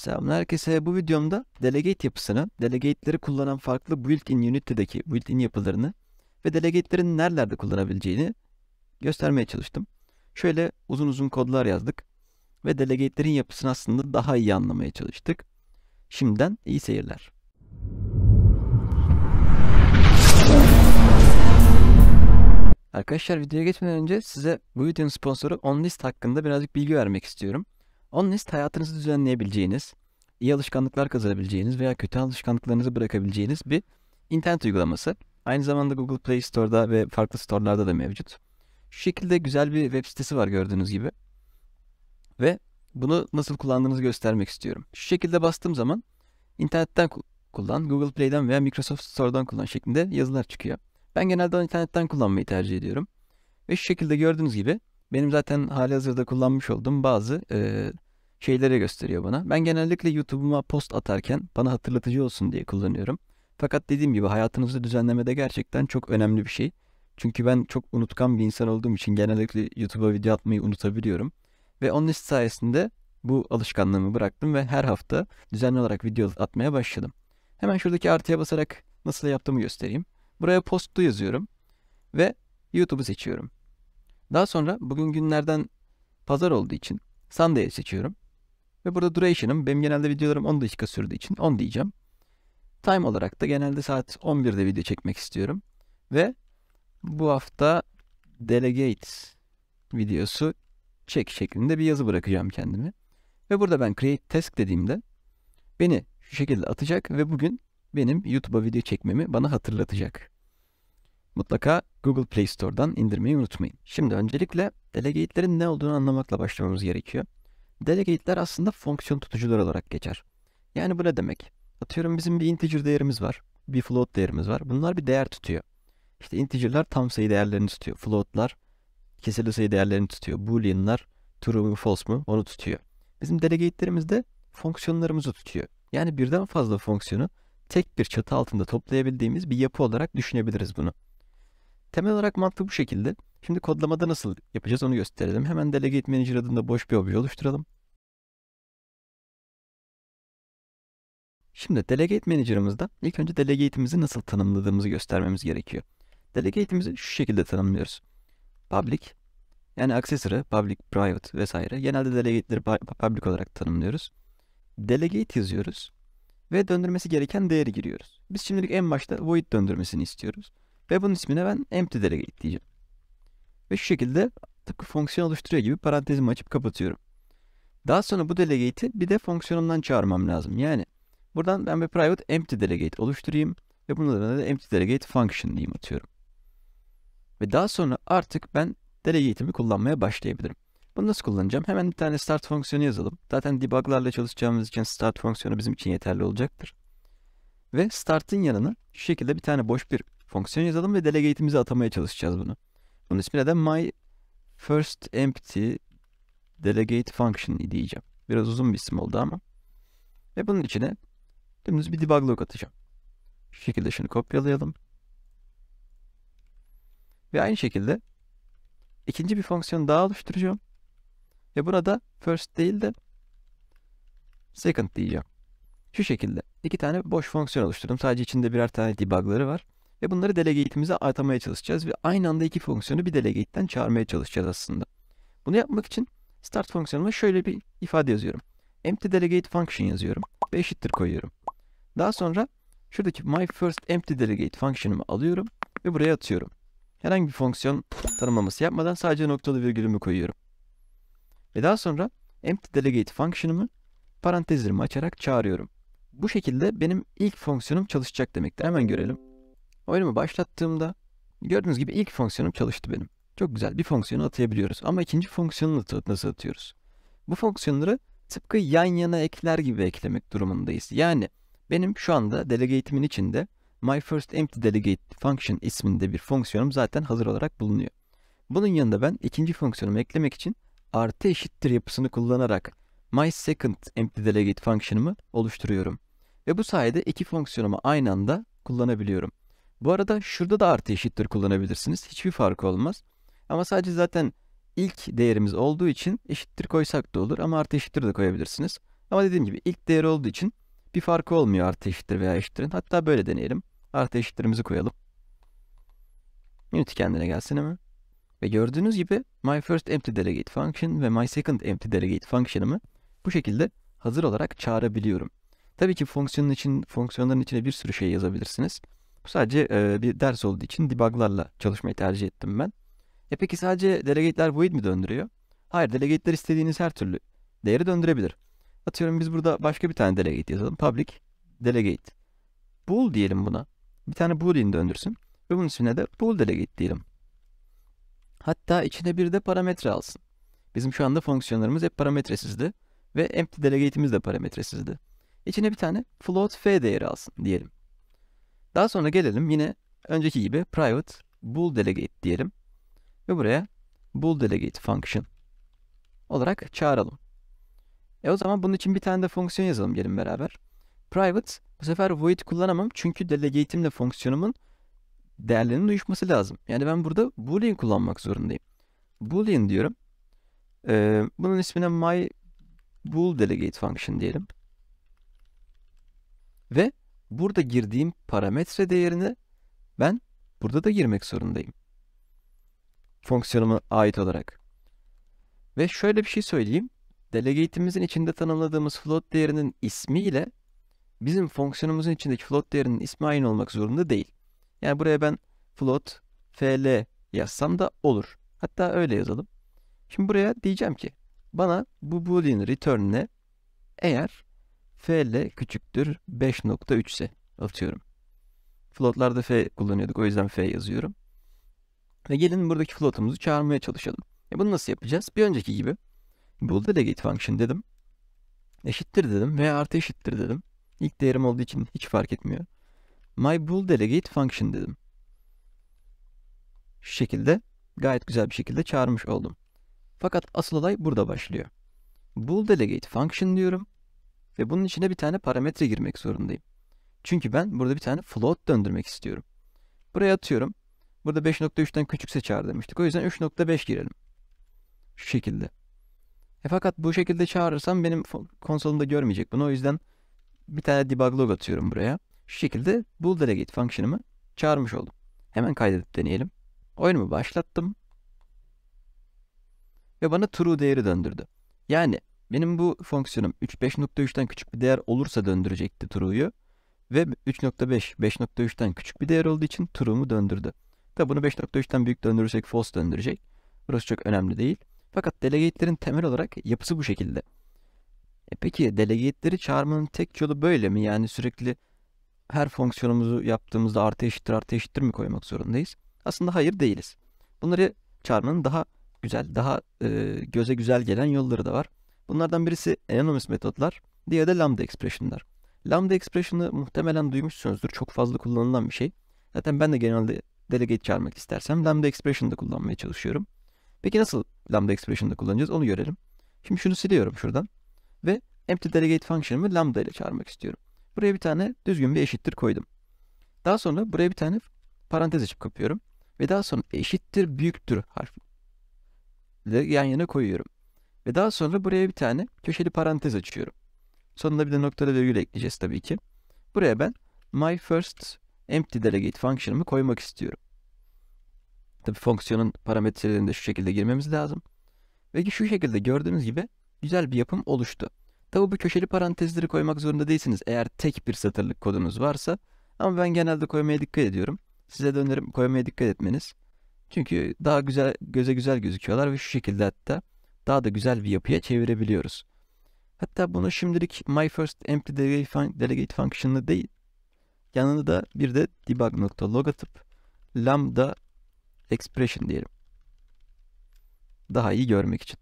Selamlar herkese. Bu videomda delegate yapısını, delegate'leri kullanan farklı built-in unitteki built-in yapılarını ve delegate'lerin nerelerde kullanabileceğini göstermeye çalıştım. Şöyle uzun uzun kodlar yazdık ve delegate'lerin yapısını aslında daha iyi anlamaya çalıştık. Şimdiden iyi seyirler. Arkadaşlar videoya geçmeden önce size bu videonun sponsoru OnList hakkında birazcık bilgi vermek istiyorum. Onun list hayatınızı düzenleyebileceğiniz, iyi alışkanlıklar kazanabileceğiniz veya kötü alışkanlıklarınızı bırakabileceğiniz bir internet uygulaması. Aynı zamanda Google Play Store'da ve farklı store'larda da mevcut. Şu şekilde güzel bir web sitesi var gördüğünüz gibi. Ve bunu nasıl kullandığınızı göstermek istiyorum. Şu şekilde bastığım zaman internetten kullan, Google Play'den veya Microsoft Store'dan kullan şeklinde yazılar çıkıyor. Ben genelde internetten kullanmayı tercih ediyorum. Ve şu şekilde gördüğünüz gibi benim zaten hali hazırda kullanmış olduğum bazı e, şeylere gösteriyor bana. Ben genellikle YouTube'uma post atarken bana hatırlatıcı olsun diye kullanıyorum. Fakat dediğim gibi hayatınızı düzenlemede gerçekten çok önemli bir şey. Çünkü ben çok unutkan bir insan olduğum için genellikle YouTube'a video atmayı unutabiliyorum. Ve onun sayesinde bu alışkanlığımı bıraktım ve her hafta düzenli olarak video atmaya başladım. Hemen şuradaki artıya basarak nasıl yaptığımı göstereyim. Buraya postu yazıyorum ve YouTube'u seçiyorum. Daha sonra bugün günlerden pazar olduğu için Sunday'ı seçiyorum. Ve burada duration'ım benim genelde videolarım 10 dakika sürdüğü için 10 diyeceğim. Time olarak da genelde saat 11'de video çekmek istiyorum. Ve bu hafta delegate videosu çek şeklinde bir yazı bırakacağım kendime. Ve burada ben create task dediğimde beni şu şekilde atacak ve bugün benim YouTube'a video çekmemi bana hatırlatacak. Mutlaka Google Play Store'dan indirmeyi unutmayın. Şimdi öncelikle delegate'lerin ne olduğunu anlamakla başlamamız gerekiyor. Delegate'ler aslında fonksiyon tutucular olarak geçer. Yani bu ne demek? Atıyorum bizim bir integer değerimiz var. Bir float değerimiz var. Bunlar bir değer tutuyor. İşte integer'lar tam sayı değerlerini tutuyor. Float'lar kesirli sayı değerlerini tutuyor. Boolean'lar true mu false mu onu tutuyor. Bizim delegate'lerimiz de fonksiyonlarımızı tutuyor. Yani birden fazla fonksiyonu tek bir çatı altında toplayabildiğimiz bir yapı olarak düşünebiliriz bunu. Temel olarak mantık bu şekilde. Şimdi kodlamada nasıl yapacağız onu gösterelim. Hemen Delegate Manager adında boş bir obje oluşturalım. Şimdi Delegate Manager'ımızda ilk önce Delegate'imizi nasıl tanımladığımızı göstermemiz gerekiyor. Delegate'imizi şu şekilde tanımlıyoruz. Public, yani accessor'ı public, private vesaire. Genelde delegate'leri public olarak tanımlıyoruz. Delegate yazıyoruz ve döndürmesi gereken değeri giriyoruz. Biz şimdilik en başta void döndürmesini istiyoruz. Ve bunun ismine ben empty delegate diyeceğim. Ve şu şekilde tıpkı fonksiyon oluşturuyor gibi parantezimi açıp kapatıyorum. Daha sonra bu delegate'i bir de fonksiyonumdan çağırmam lazım. Yani buradan ben bir private empty delegate oluşturayım ve bunun da empty delegate function diyeyim atıyorum. Ve daha sonra artık ben delegate'imi kullanmaya başlayabilirim. Bunu nasıl kullanacağım? Hemen bir tane start fonksiyonu yazalım. Zaten debuglarla çalışacağımız için start fonksiyonu bizim için yeterli olacaktır. Ve start'ın yanına şu şekilde bir tane boş bir fonksiyon yazalım ve delegate'imizi atamaya çalışacağız bunu. Bunun ismi de my first empty delegate function diyeceğim. Biraz uzun bir isim oldu ama. Ve bunun içine dümdüz bir debug log atacağım. Şu şekilde şunu kopyalayalım. Ve aynı şekilde ikinci bir fonksiyon daha oluşturacağım. Ve burada first değil de second diyeceğim. Şu şekilde iki tane boş fonksiyon oluşturdum. Sadece içinde birer tane debugları var. Ve bunları delegate'imize atamaya çalışacağız ve aynı anda iki fonksiyonu bir delegate'den çağırmaya çalışacağız aslında. Bunu yapmak için start fonksiyonuma şöyle bir ifade yazıyorum. Empty delegate function yazıyorum ve eşittir koyuyorum. Daha sonra şuradaki my first empty delegate function'ımı alıyorum ve buraya atıyorum. Herhangi bir fonksiyon tanımlaması yapmadan sadece noktalı virgülümü koyuyorum. Ve daha sonra empty delegate function'ımı parantezlerimi açarak çağırıyorum. Bu şekilde benim ilk fonksiyonum çalışacak demektir. Hemen görelim. Oyunumu başlattığımda gördüğünüz gibi ilk fonksiyonum çalıştı benim. Çok güzel bir fonksiyonu atayabiliyoruz. Ama ikinci fonksiyonu nasıl atıyoruz? Bu fonksiyonları tıpkı yan yana ekler gibi eklemek durumundayız. Yani benim şu anda delegate'imin içinde my function isminde bir fonksiyonum zaten hazır olarak bulunuyor. Bunun yanında ben ikinci fonksiyonumu eklemek için artı eşittir yapısını kullanarak my function'ımı oluşturuyorum. Ve bu sayede iki fonksiyonumu aynı anda kullanabiliyorum. Bu arada şurada da artı eşittir kullanabilirsiniz. Hiçbir farkı olmaz. Ama sadece zaten ilk değerimiz olduğu için eşittir koysak da olur ama artı eşittir de koyabilirsiniz. Ama dediğim gibi ilk değer olduğu için bir farkı olmuyor artı eşittir veya eşittirin. Hatta böyle deneyelim. Artı eşittirimizi koyalım. Unity kendine gelsin hemen. Ve gördüğünüz gibi my first empty delegate function ve my second empty delegate function'ımı bu şekilde hazır olarak çağırabiliyorum. Tabii ki fonksiyonun için fonksiyonların içine bir sürü şey yazabilirsiniz. Bu sadece e, bir ders olduğu için debuglarla çalışmayı tercih ettim ben. E peki sadece delegate'ler void mi döndürüyor? Hayır, delegate'ler istediğiniz her türlü değeri döndürebilir. Atıyorum biz burada başka bir tane delegate yazalım. Public delegate. Bool diyelim buna. Bir tane boolean döndürsün. Ve bunun ismine de bool delegate diyelim. Hatta içine bir de parametre alsın. Bizim şu anda fonksiyonlarımız hep parametresizdi. Ve empty delegate'imiz de parametresizdi. İçine bir tane float f değeri alsın diyelim. Daha sonra gelelim yine önceki gibi private bool delegate diyelim. Ve buraya bool delegate function olarak çağıralım. E o zaman bunun için bir tane de fonksiyon yazalım gelin beraber. Private bu sefer void kullanamam çünkü delegate'imle fonksiyonumun değerlerinin uyuşması lazım. Yani ben burada boolean kullanmak zorundayım. Boolean diyorum. Ee, bunun ismine my bool delegate function diyelim. Ve burada girdiğim parametre değerini ben burada da girmek zorundayım. Fonksiyonuma ait olarak. Ve şöyle bir şey söyleyeyim. Delegate'imizin içinde tanımladığımız float değerinin ismi ile bizim fonksiyonumuzun içindeki float değerinin ismi aynı olmak zorunda değil. Yani buraya ben float fl yazsam da olur. Hatta öyle yazalım. Şimdi buraya diyeceğim ki bana bu boolean return'le eğer F ile küçüktür 5.3 ise atıyorum. Floatlarda F kullanıyorduk o yüzden F yazıyorum. Ve gelin buradaki float'umuzu çağırmaya çalışalım. E bunu nasıl yapacağız? Bir önceki gibi Bool delegate function dedim. Eşittir dedim veya artı eşittir dedim. İlk değerim olduğu için hiç fark etmiyor. My bool delegate function dedim. Şu şekilde gayet güzel bir şekilde çağırmış oldum. Fakat asıl olay burada başlıyor. Bool delegate function diyorum ve bunun içine bir tane parametre girmek zorundayım. Çünkü ben burada bir tane float döndürmek istiyorum. Buraya atıyorum. Burada 5.3'ten küçükse çağır demiştik. O yüzden 3.5 girelim. Şu şekilde. E fakat bu şekilde çağırırsam benim konsolumda görmeyecek bunu. O yüzden bir tane debug log atıyorum buraya. Şu şekilde bool delegate fonksiyonumu çağırmış oldum. Hemen kaydedip deneyelim. Oyunumu başlattım. Ve bana true değeri döndürdü. Yani benim bu fonksiyonum 3 küçük bir değer olursa döndürecekti true'yu. Ve 3.5 5.3'ten küçük bir değer olduğu için true'umu döndürdü. Tabi bunu 5.3'ten büyük döndürürsek false döndürecek. Burası çok önemli değil. Fakat delegate'lerin temel olarak yapısı bu şekilde. E peki delegate'leri çağırmanın tek yolu böyle mi? Yani sürekli her fonksiyonumuzu yaptığımızda artı eşittir artı eşittir mi koymak zorundayız? Aslında hayır değiliz. Bunları çağırmanın daha güzel, daha e, göze güzel gelen yolları da var. Bunlardan birisi anonymous metotlar, diğeri de lambda expression'lar. Lambda expression'ı muhtemelen duymuşsunuzdur. Çok fazla kullanılan bir şey. Zaten ben de genelde delegate çağırmak istersem lambda expression'da kullanmaya çalışıyorum. Peki nasıl lambda expression'da kullanacağız onu görelim. Şimdi şunu siliyorum şuradan ve empty delegate function'ımı lambda ile çağırmak istiyorum. Buraya bir tane düzgün bir eşittir koydum. Daha sonra buraya bir tane parantez açıp kapıyorum ve daha sonra eşittir büyüktür harfi yan yana koyuyorum. Ve daha sonra buraya bir tane köşeli parantez açıyorum. Sonunda bir de noktada virgül ekleyeceğiz tabii ki. Buraya ben my first empty delegate function'ımı koymak istiyorum. Tabii fonksiyonun parametrelerini de şu şekilde girmemiz lazım. Ve şu şekilde gördüğünüz gibi güzel bir yapım oluştu. Tabi bu köşeli parantezleri koymak zorunda değilsiniz eğer tek bir satırlık kodunuz varsa. Ama ben genelde koymaya dikkat ediyorum. Size de önerim koymaya dikkat etmeniz. Çünkü daha güzel göze güzel gözüküyorlar ve şu şekilde hatta daha da güzel bir yapıya çevirebiliyoruz. Hatta bunu şimdilik my first empty delegate function'ı değil, Yanında da bir de debug.log atıp lambda expression diyelim. Daha iyi görmek için.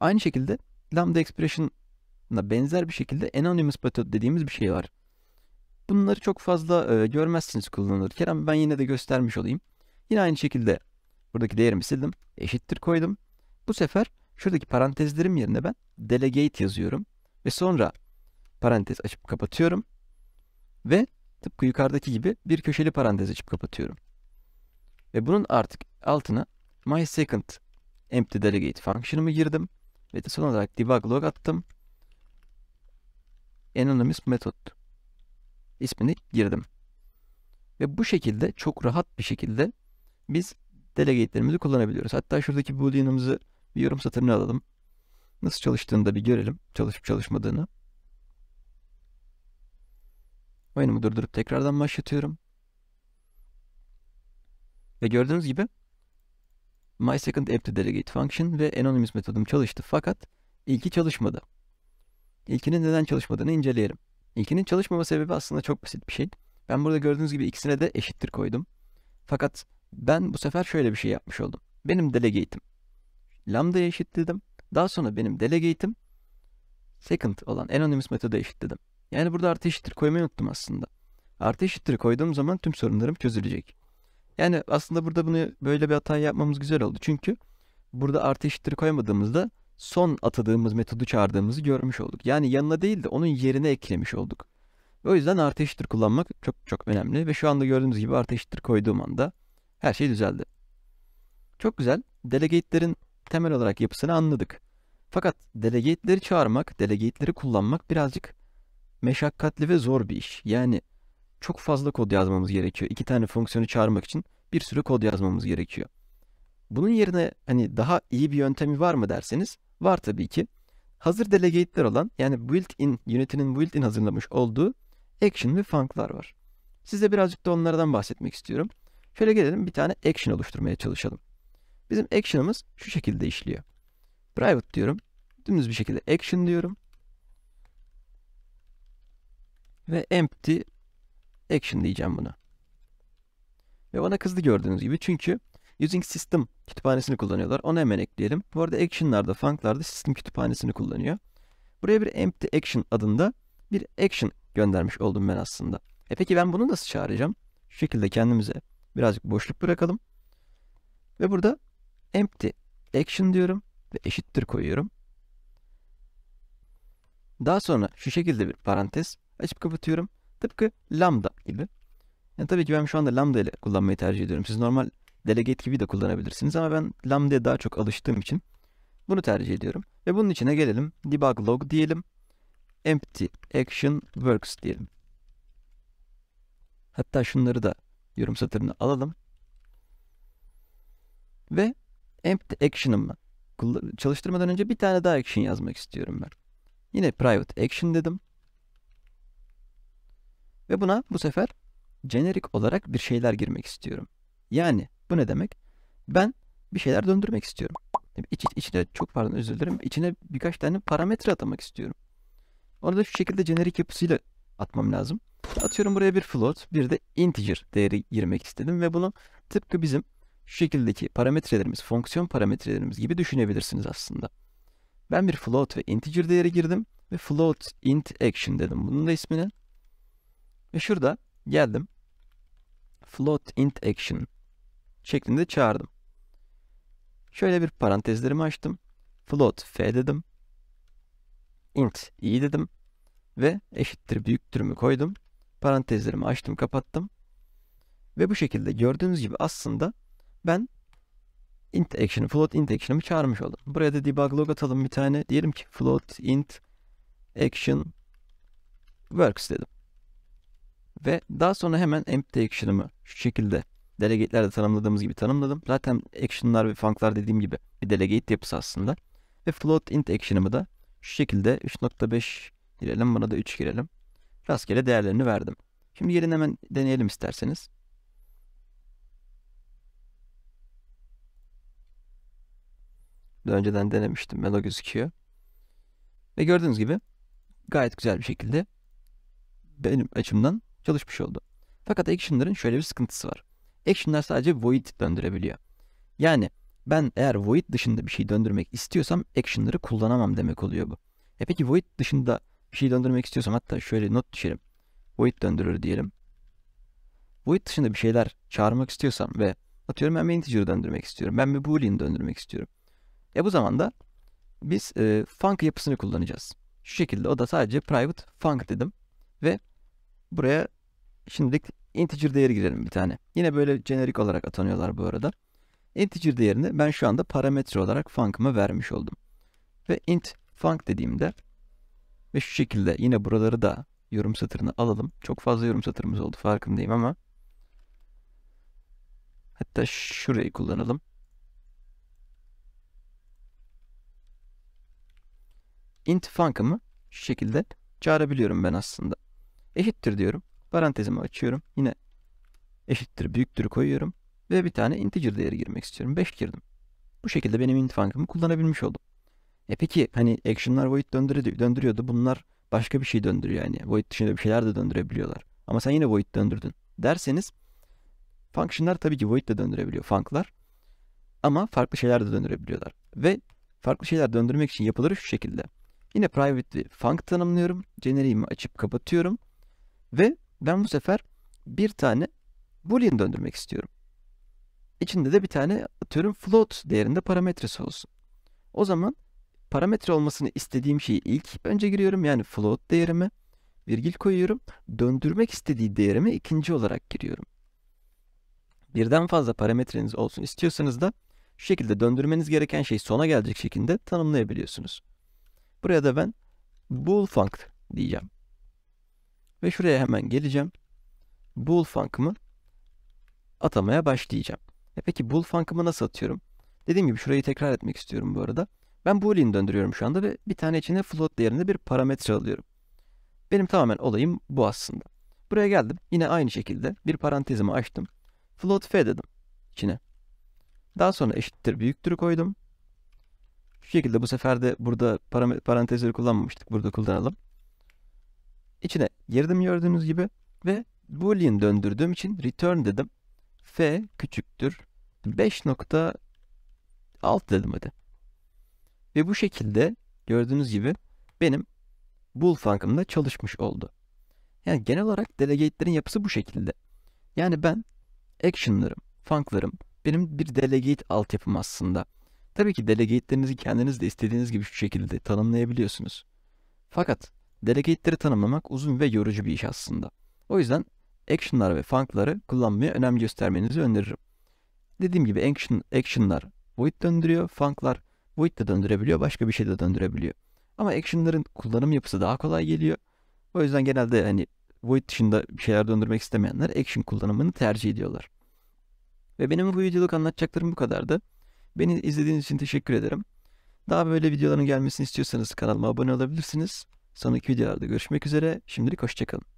Aynı şekilde lambda expression'la benzer bir şekilde anonymous method dediğimiz bir şey var. Bunları çok fazla e, görmezsiniz kullanılırken ama ben yine de göstermiş olayım. Yine aynı şekilde buradaki değerimi sildim. Eşittir koydum. Bu sefer şuradaki parantezlerim yerine ben delegate yazıyorum. Ve sonra parantez açıp kapatıyorum. Ve tıpkı yukarıdaki gibi bir köşeli parantez açıp kapatıyorum. Ve bunun artık altına my second empty delegate function'ımı girdim. Ve de son olarak debug log attım. Anonymous method ismini girdim. Ve bu şekilde çok rahat bir şekilde biz delegate'lerimizi kullanabiliyoruz. Hatta şuradaki boolean'ımızı bir yorum satırını alalım. Nasıl çalıştığını da bir görelim. Çalışıp çalışmadığını. Oyunumu durdurup tekrardan başlatıyorum. Ve gördüğünüz gibi my function ve anonymous metodum çalıştı fakat ilki çalışmadı. İlkinin neden çalışmadığını inceleyelim. İlkinin çalışmama sebebi aslında çok basit bir şey. Ben burada gördüğünüz gibi ikisine de eşittir koydum. Fakat ben bu sefer şöyle bir şey yapmış oldum. Benim delegate'im lambda'ya eşitledim. Daha sonra benim delegate'im second olan anonymous metoda eşitledim. Yani burada artı eşittir koymayı unuttum aslında. Artı eşittir koyduğum zaman tüm sorunlarım çözülecek. Yani aslında burada bunu böyle bir hata yapmamız güzel oldu. Çünkü burada artı eşittir koymadığımızda son atadığımız metodu çağırdığımızı görmüş olduk. Yani yanına değil de onun yerine eklemiş olduk. O yüzden artı eşittir kullanmak çok çok önemli ve şu anda gördüğünüz gibi artı eşittir koyduğum anda her şey düzeldi. Çok güzel. Delegate'lerin temel olarak yapısını anladık. Fakat delegate'leri çağırmak, delegate'leri kullanmak birazcık meşakkatli ve zor bir iş. Yani çok fazla kod yazmamız gerekiyor. İki tane fonksiyonu çağırmak için bir sürü kod yazmamız gerekiyor. Bunun yerine hani daha iyi bir yöntemi var mı derseniz var tabii ki. Hazır delegate'ler olan yani built-in, Unity'nin built-in hazırlamış olduğu action ve funk'lar var. Size birazcık da onlardan bahsetmek istiyorum. Şöyle gelelim bir tane action oluşturmaya çalışalım. Bizim action'ımız şu şekilde işliyor. Private diyorum. Dümdüz bir şekilde action diyorum. Ve empty action diyeceğim buna. Ve bana kızdı gördüğünüz gibi. Çünkü using system kütüphanesini kullanıyorlar. Onu hemen ekleyelim. Bu arada action'larda, funklarda system kütüphanesini kullanıyor. Buraya bir empty action adında bir action göndermiş oldum ben aslında. E peki ben bunu nasıl çağıracağım? Şu şekilde kendimize birazcık boşluk bırakalım. Ve burada empty action diyorum ve eşittir koyuyorum. Daha sonra şu şekilde bir parantez açıp kapatıyorum. Tıpkı lambda gibi. Yani tabii ki ben şu anda lambda ile kullanmayı tercih ediyorum. Siz normal delegate gibi de kullanabilirsiniz ama ben lambda'ya daha çok alıştığım için bunu tercih ediyorum. Ve bunun içine gelelim. Debug log diyelim. Empty action works diyelim. Hatta şunları da yorum satırına alalım. Ve empty action'ımı çalıştırmadan önce bir tane daha action yazmak istiyorum ben. Yine private action dedim. Ve buna bu sefer generic olarak bir şeyler girmek istiyorum. Yani bu ne demek? Ben bir şeyler döndürmek istiyorum. İç, içine çok pardon özür dilerim. İçine birkaç tane parametre atmak istiyorum. Onu da şu şekilde generic yapısıyla atmam lazım. Atıyorum buraya bir float, bir de integer değeri girmek istedim ve bunu tıpkı bizim şu şekildeki parametrelerimiz, fonksiyon parametrelerimiz gibi düşünebilirsiniz aslında. Ben bir float ve integer değeri girdim ve float int action dedim. Bunun da ismini. Ve şurada geldim. Float int action şeklinde çağırdım. Şöyle bir parantezlerimi açtım. Float f dedim. Int i dedim. Ve eşittir büyüktür mü koydum. Parantezlerimi açtım kapattım. Ve bu şekilde gördüğünüz gibi aslında ben int action, float int action'ımı çağırmış oldum. Buraya da debug log atalım bir tane. Diyelim ki float int action works dedim. Ve daha sonra hemen empty action'ımı şu şekilde delegate'lerde tanımladığımız gibi tanımladım. Zaten action'lar ve funk'lar dediğim gibi bir delegate yapısı aslında. Ve float int action'ımı da şu şekilde 3.5 girelim. Buna da 3 girelim. Rastgele değerlerini verdim. Şimdi gelin hemen deneyelim isterseniz. Daha önceden denemiştim. Ben o gözüküyor. Ve gördüğünüz gibi gayet güzel bir şekilde benim açımdan çalışmış oldu. Fakat Action'ların şöyle bir sıkıntısı var. Action'lar sadece void döndürebiliyor. Yani ben eğer void dışında bir şey döndürmek istiyorsam action'ları kullanamam demek oluyor bu. E peki void dışında bir şey döndürmek istiyorsam hatta şöyle not düşelim. Void döndürür diyelim. Void dışında bir şeyler çağırmak istiyorsam ve atıyorum ben bir integer döndürmek istiyorum. Ben bir boolean döndürmek istiyorum. E bu zaman da biz e, funk yapısını kullanacağız. Şu şekilde o da sadece private funk dedim. Ve buraya şimdilik integer değeri girelim bir tane. Yine böyle jenerik olarak atanıyorlar bu arada. Integer değerini ben şu anda parametre olarak funk'ıma vermiş oldum. Ve int funk dediğimde ve şu şekilde yine buraları da yorum satırını alalım. Çok fazla yorum satırımız oldu farkındayım ama hatta şurayı kullanalım. int funk'ımı şu şekilde çağırabiliyorum ben aslında. Eşittir diyorum. Parantezimi açıyorum. Yine eşittir büyüktür koyuyorum. Ve bir tane integer değeri girmek istiyorum. 5 girdim. Bu şekilde benim int funk'ımı kullanabilmiş oldum. E peki hani action'lar void döndürüyordu. Bunlar başka bir şey döndürüyor yani. Void dışında bir şeyler de döndürebiliyorlar. Ama sen yine void döndürdün derseniz function'lar tabii ki void de döndürebiliyor funk'lar. Ama farklı şeyler de döndürebiliyorlar. Ve farklı şeyler döndürmek için yapıları şu şekilde. Yine private funk tanımlıyorum. Generiğimi açıp kapatıyorum. Ve ben bu sefer bir tane boolean döndürmek istiyorum. İçinde de bir tane atıyorum float değerinde parametresi olsun. O zaman parametre olmasını istediğim şeyi ilk önce giriyorum. Yani float değerimi virgül koyuyorum. Döndürmek istediği değerimi ikinci olarak giriyorum. Birden fazla parametreniz olsun istiyorsanız da şu şekilde döndürmeniz gereken şey sona gelecek şekilde tanımlayabiliyorsunuz. Buraya da ben bull funk diyeceğim. Ve şuraya hemen geleceğim. bull funk'ımı atamaya başlayacağım. E peki bull funk'ımı nasıl atıyorum? Dediğim gibi şurayı tekrar etmek istiyorum bu arada. Ben boolean döndürüyorum şu anda ve bir tane içine float değerinde bir parametre alıyorum. Benim tamamen olayım bu aslında. Buraya geldim. Yine aynı şekilde bir parantezimi açtım. Float f dedim içine. Daha sonra eşittir büyüktür koydum. Şu şekilde bu sefer de burada parantezleri kullanmamıştık. Burada kullanalım. İçine girdim gördüğünüz gibi ve boolean döndürdüğüm için return dedim. f küçüktür 5.6 dedim hadi. Ve bu şekilde gördüğünüz gibi benim bool funk'ım çalışmış oldu. Yani genel olarak delegate'lerin yapısı bu şekilde. Yani ben action'larım, funk'larım benim bir delegate altyapım aslında. Tabii ki delegate'lerinizi kendiniz de istediğiniz gibi şu şekilde tanımlayabiliyorsunuz. Fakat delegate'leri tanımlamak uzun ve yorucu bir iş aslında. O yüzden action'lar ve funkları kullanmaya önem göstermenizi öneririm. Dediğim gibi action, action'lar void döndürüyor, funklar void de döndürebiliyor, başka bir şey de döndürebiliyor. Ama action'ların kullanım yapısı daha kolay geliyor. O yüzden genelde hani void dışında bir şeyler döndürmek istemeyenler action kullanımını tercih ediyorlar. Ve benim bu videoluk anlatacaklarım bu kadardı. Beni izlediğiniz için teşekkür ederim. Daha böyle videoların gelmesini istiyorsanız kanalıma abone olabilirsiniz. Sonraki videolarda görüşmek üzere. Şimdilik hoşçakalın.